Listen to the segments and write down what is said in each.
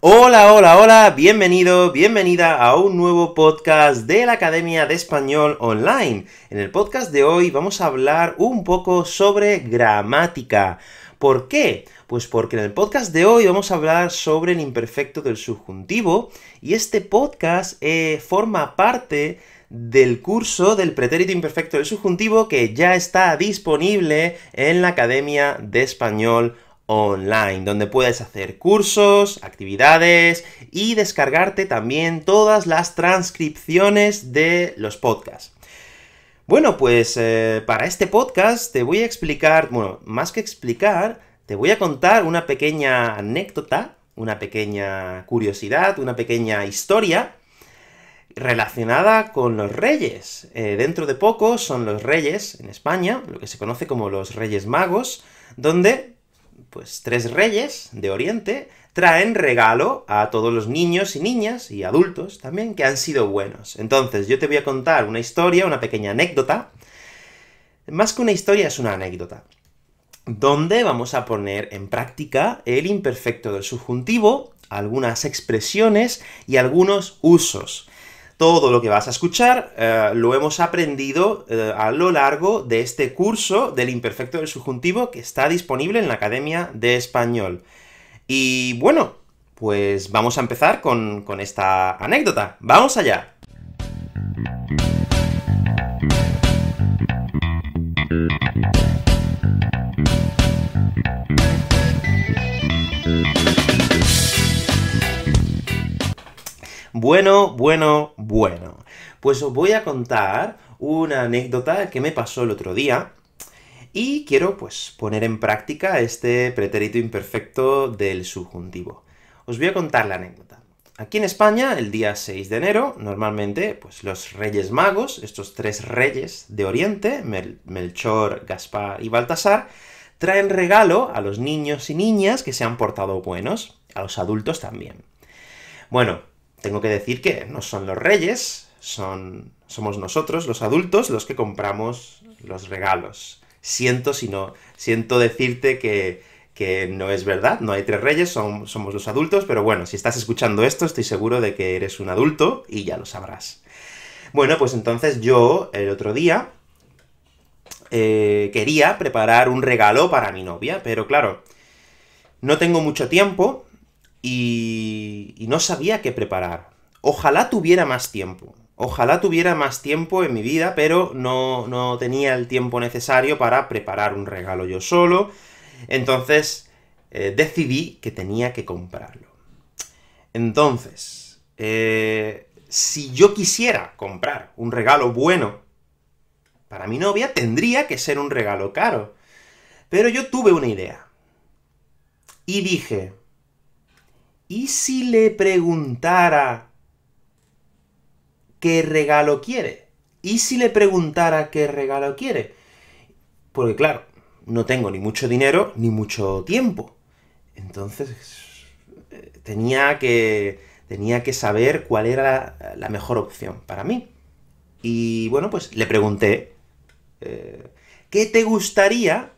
Hola, hola, hola, bienvenido, bienvenida a un nuevo podcast de la Academia de Español Online. En el podcast de hoy vamos a hablar un poco sobre gramática. ¿Por qué? Pues porque en el podcast de hoy vamos a hablar sobre el imperfecto del subjuntivo y este podcast eh, forma parte del curso del pretérito imperfecto del subjuntivo que ya está disponible en la Academia de Español Online online, donde puedes hacer cursos, actividades y descargarte también todas las transcripciones de los podcasts. Bueno, pues eh, para este podcast te voy a explicar, bueno, más que explicar, te voy a contar una pequeña anécdota, una pequeña curiosidad, una pequeña historia relacionada con los reyes. Eh, dentro de poco son los reyes en España, lo que se conoce como los reyes magos, donde pues tres reyes de Oriente traen regalo a todos los niños y niñas, y adultos también, que han sido buenos. Entonces, yo te voy a contar una historia, una pequeña anécdota. Más que una historia, es una anécdota. Donde vamos a poner en práctica el imperfecto del subjuntivo, algunas expresiones y algunos usos. Todo lo que vas a escuchar eh, lo hemos aprendido eh, a lo largo de este curso del imperfecto del subjuntivo que está disponible en la Academia de Español. Y bueno, pues vamos a empezar con esta anécdota. ¡Vamos allá! Bueno, bueno, bueno. Pues os voy a contar una anécdota que me pasó el otro día y quiero pues poner en práctica este pretérito imperfecto del subjuntivo. Os voy a contar la anécdota. Aquí en España, el día 6 de enero, normalmente, pues los Reyes Magos, estos tres reyes de Oriente, Melchor, Gaspar y Baltasar, traen regalo a los niños y niñas que se han portado buenos, a los adultos también. Bueno, tengo que decir que no son los reyes, son, somos nosotros, los adultos, los que compramos los regalos. Siento si no, siento decirte que, no es verdad, no hay tres reyes, son, somos los adultos, pero bueno, si estás escuchando esto, estoy seguro de que eres un adulto y ya lo sabrás. Bueno, pues entonces yo el otro día eh, quería preparar un regalo para mi novia, pero claro, no tengo mucho tiempo, y, no sabía qué preparar. Ojalá tuviera más tiempo. Ojalá tuviera más tiempo en mi vida, pero no, no, tenía el tiempo necesario para preparar un regalo yo solo. Entonces eh, decidí que tenía que comprarlo. Entonces, eh, si yo quisiera comprar un regalo bueno para mi novia, tendría que ser un regalo caro. Pero yo tuve una idea. Y dije, ¿Y si le preguntara qué regalo quiere? ¿Y si le preguntara qué regalo quiere? Porque claro, no tengo ni mucho dinero ni mucho tiempo. Entonces eh, tenía que, tenía que saber cuál era la, mejor opción para mí. Y bueno, pues le pregunté, eh, ¿qué te gustaría,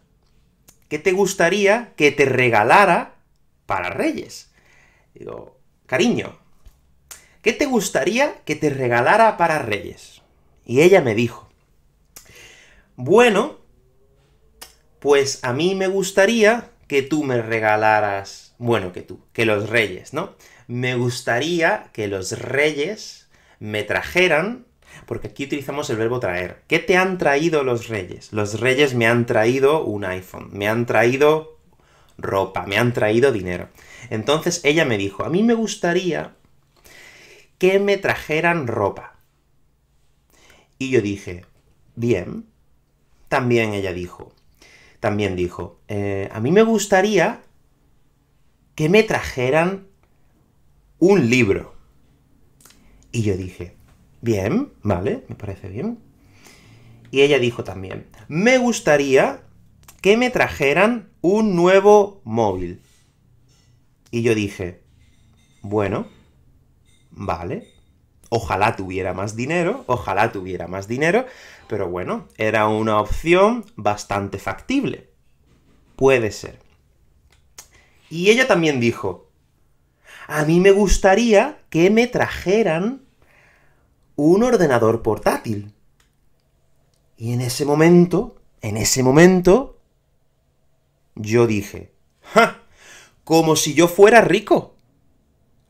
qué te gustaría que te regalara para Reyes? Digo, cariño, ¿qué te gustaría que te regalara para Reyes? Y ella me dijo, bueno, pues a mí me gustaría que tú me regalaras, bueno, que tú, que los Reyes, ¿no? Me gustaría que los Reyes me trajeran, porque aquí utilizamos el verbo traer. ¿Qué te han traído los Reyes? Los Reyes me han traído un iPhone, me han traído ropa, me han traído dinero. Entonces ella me dijo, a mí me gustaría que me trajeran ropa. Y yo dije, bien. También ella dijo, también dijo, eh, a mí me gustaría que me trajeran un libro. Y yo dije, bien, vale, me parece bien. Y ella dijo también, me gustaría que me trajeran un nuevo móvil. Y yo dije, bueno, vale, ojalá tuviera más dinero, ojalá tuviera más dinero, pero bueno, era una opción bastante factible. Puede ser. Y ella también dijo, a mí me gustaría que me trajeran un ordenador portátil. Y en ese momento, en ese momento, yo dije, ¡ja! como si yo fuera rico.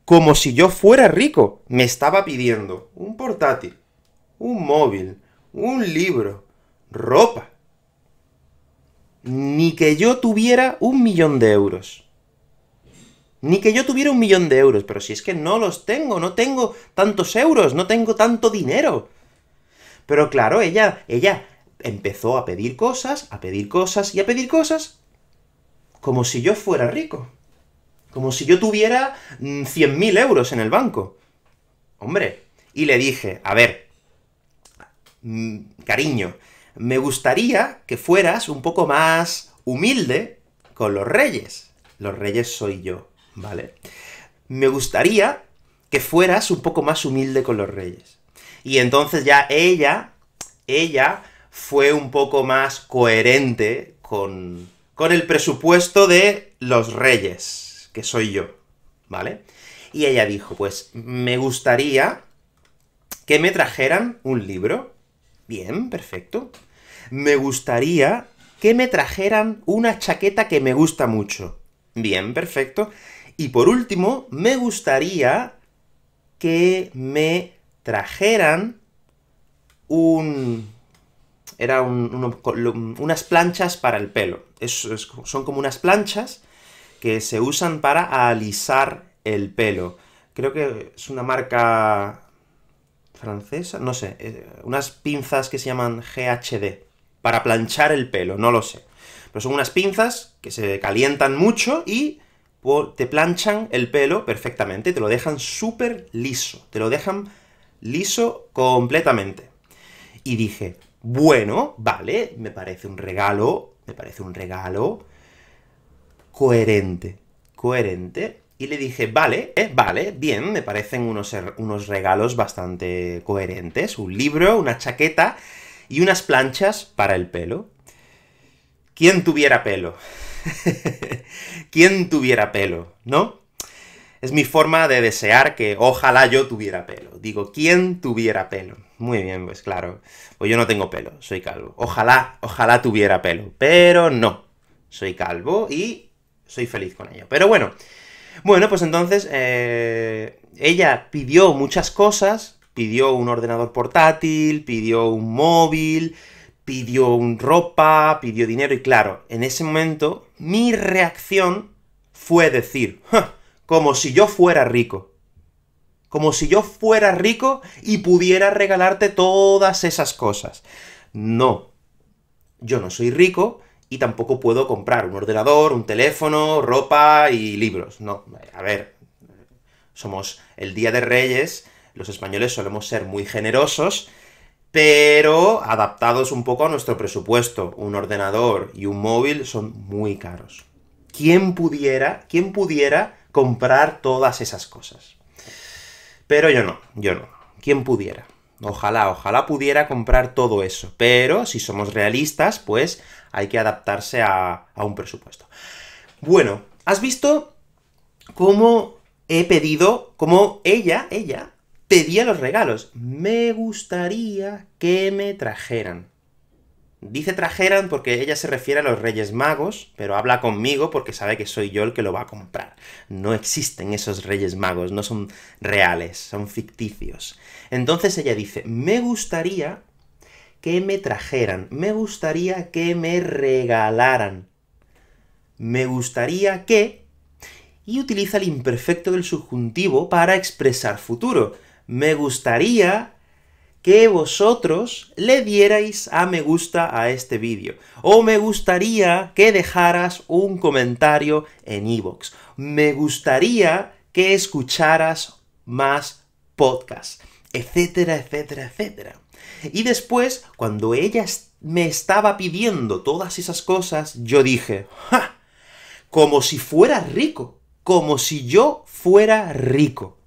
Como si yo fuera rico. Me estaba pidiendo un portátil, un móvil, un libro, ropa. Ni que yo tuviera un millón de euros. Ni que yo tuviera un millón de euros, pero si es que no los tengo, no tengo tantos euros, no tengo tanto dinero. Pero claro, ella, ella empezó a pedir cosas, a pedir cosas y a pedir cosas como si yo fuera rico. Como si yo tuviera 100.000 mm, euros en el banco. Hombre. Y le dije, a ver, mm, cariño, me gustaría que fueras un poco más humilde con los reyes. Los reyes soy yo, ¿vale? Me gustaría que fueras un poco más humilde con los reyes. Y entonces ya ella, ella fue un poco más coherente con, con el presupuesto de los reyes que soy yo, ¿vale? Y ella dijo, pues me gustaría que me trajeran un libro. Bien, perfecto. Me gustaría que me trajeran una chaqueta que me gusta mucho. Bien, perfecto. Y por último, me gustaría que me trajeran un... Era unas planchas para el pelo. son como unas planchas que se usan para alisar el pelo. Creo que es una marca francesa, no sé, eh, unas pinzas que se llaman GHD, para planchar el pelo, no lo sé. Pero son unas pinzas que se calientan mucho y te planchan el pelo perfectamente, te lo dejan súper liso, te lo dejan liso completamente. Y dije, bueno, vale, me parece un regalo, me parece un regalo coherente. Coherente. Y le dije, vale, eh, vale, bien, me parecen unos, unos regalos bastante coherentes. Un libro, una chaqueta y unas planchas para el pelo. ¿Quién tuviera pelo? ¿Quién tuviera pelo? ¿No? Es mi forma de desear que ojalá yo tuviera pelo. Digo, ¿quién tuviera pelo? Muy bien, pues claro. Pues yo no tengo pelo, soy calvo. Ojalá, ojalá tuviera pelo. Pero no, soy calvo y soy feliz con ella. Pero bueno, bueno, pues entonces eh, ella pidió muchas cosas, pidió un ordenador portátil, pidió un móvil, pidió un ropa, pidió dinero y claro, en ese momento mi reacción fue decir, como si yo fuera rico. Como si yo fuera rico y pudiera regalarte todas esas cosas. No, yo no soy rico, y tampoco puedo comprar un ordenador, un teléfono, ropa y libros. No, a ver, somos el Día de Reyes, los españoles solemos ser muy generosos, pero adaptados un poco a nuestro presupuesto. Un ordenador y un móvil son muy caros. ¿Quién pudiera, quién pudiera comprar todas esas cosas? Pero yo no, yo no. ¿Quién pudiera? Ojalá, ojalá pudiera comprar todo eso, pero si somos realistas, pues hay que adaptarse a, a un presupuesto. Bueno, ¿has visto cómo he pedido, cómo ella, ella, pedía los regalos? Me gustaría que me trajeran. Dice trajeran porque ella se refiere a los Reyes Magos, pero habla conmigo porque sabe que soy yo el que lo va a comprar. No existen esos Reyes Magos, no son reales, son ficticios. Entonces ella dice, me gustaría que me trajeran, me gustaría que me regalaran, me gustaría que... Y utiliza el imperfecto del subjuntivo para expresar futuro. Me gustaría que vosotros le dierais a me gusta a este vídeo. O me gustaría que dejaras un comentario en iVoox. me gustaría que escucharas más podcasts, etcétera, etcétera, etcétera. Y después, cuando ella me estaba pidiendo todas esas cosas, yo dije, ¡ja! Como si fuera rico, como si yo fuera rico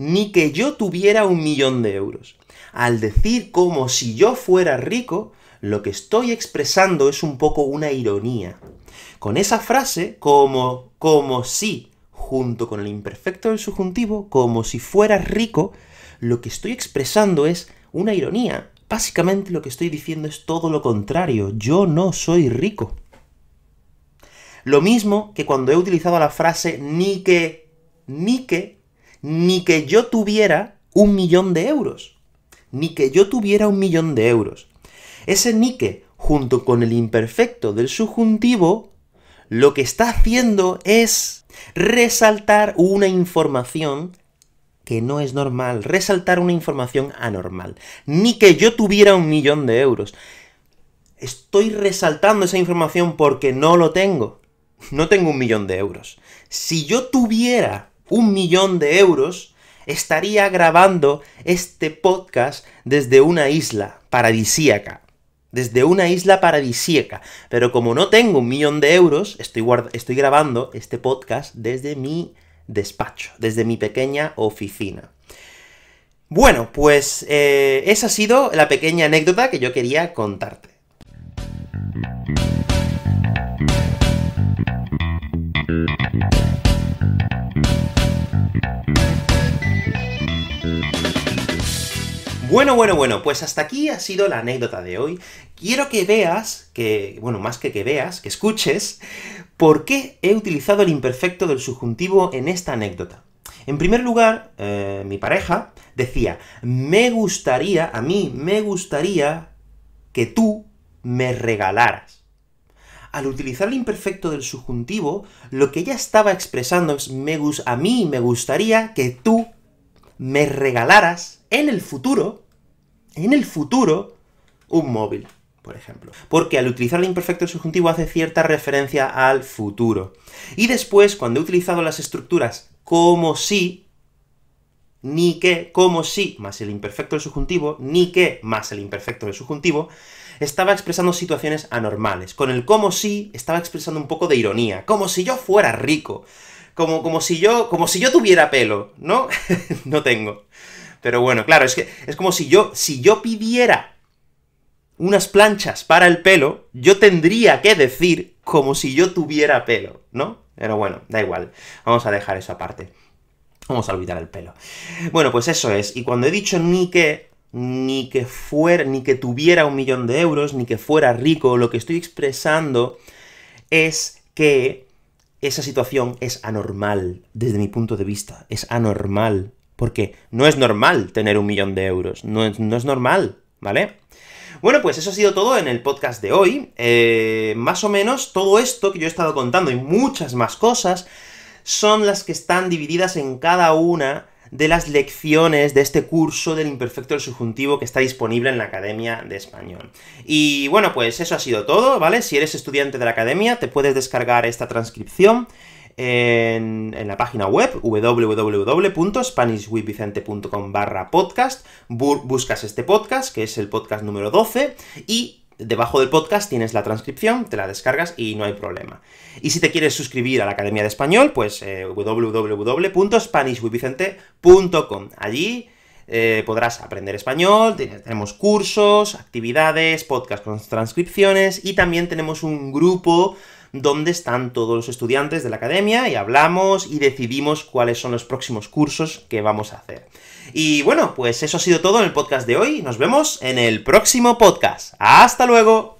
ni que yo tuviera un millón de euros. Al decir como si yo fuera rico, lo que estoy expresando es un poco una ironía. Con esa frase, como, como si, junto con el imperfecto del subjuntivo, como si fuera rico, lo que estoy expresando es una ironía. Básicamente lo que estoy diciendo es todo lo contrario. Yo no soy rico. Lo mismo que cuando he utilizado la frase ni que, ni que ni que yo tuviera un millón de euros. Ni que yo tuviera un millón de euros. Ese ni que, junto con el imperfecto del subjuntivo, lo que está haciendo es resaltar una información que no es normal, resaltar una información anormal. Ni que yo tuviera un millón de euros. Estoy resaltando esa información porque no lo tengo. No tengo un millón de euros. Si yo tuviera un millón de euros, estaría grabando este podcast desde una isla paradisíaca. Desde una isla paradisíaca. Pero como no tengo un millón de euros, estoy, estoy grabando este podcast desde mi despacho, desde mi pequeña oficina. Bueno, pues eh, esa ha sido la pequeña anécdota que yo quería contarte. Bueno, bueno, bueno, pues hasta aquí ha sido la anécdota de hoy. Quiero que veas, que, bueno, más que que veas, que escuches, por qué he utilizado el imperfecto del subjuntivo en esta anécdota. En primer lugar, eh, mi pareja decía, me gustaría, a mí me gustaría que tú me regalaras. Al utilizar el imperfecto del subjuntivo, lo que ella estaba expresando es, me a mí me gustaría que tú me regalaras en el futuro en el futuro un móvil, por ejemplo. Porque al utilizar el imperfecto subjuntivo hace cierta referencia al futuro. Y después, cuando he utilizado las estructuras como si, ni que, como si, más el imperfecto del subjuntivo, ni que, más el imperfecto del subjuntivo, estaba expresando situaciones anormales. Con el como si estaba expresando un poco de ironía, como si yo fuera rico, como, como si yo, como si yo tuviera pelo, ¿no? no tengo. Pero bueno, claro, es que es como si yo, si yo pidiera unas planchas para el pelo, yo tendría que decir como si yo tuviera pelo, ¿no? Pero bueno, da igual, vamos a dejar eso aparte. Vamos a olvidar el pelo. Bueno, pues eso es. Y cuando he dicho ni que, ni que fuera, ni que tuviera un millón de euros, ni que fuera rico, lo que estoy expresando es que esa situación es anormal, desde mi punto de vista, es anormal porque no es normal tener un millón de euros, no es, normal, ¿vale? Bueno, pues eso ha sido todo en el podcast de hoy. Eh, más o menos todo esto que yo he estado contando y muchas más cosas son las que están divididas en cada una de las lecciones de este curso del imperfecto del subjuntivo que está disponible en la Academia de Español. Y bueno, pues eso ha sido todo, ¿vale? Si eres estudiante de la Academia, te puedes descargar esta transcripción en, la página web www.spanishwithvicente.com barra podcast, buscas este podcast, que es el podcast número 12, y debajo del podcast tienes la transcripción, te la descargas y no hay problema. Y si te quieres suscribir a la Academia de Español, pues eh, Allí eh, podrás aprender español, tenemos cursos, actividades, podcast con transcripciones y también tenemos un grupo dónde están todos los estudiantes de la academia y hablamos y decidimos cuáles son los próximos cursos que vamos a hacer. Y bueno, pues eso ha sido todo en el podcast de hoy. Nos vemos en el próximo podcast. ¡Hasta luego!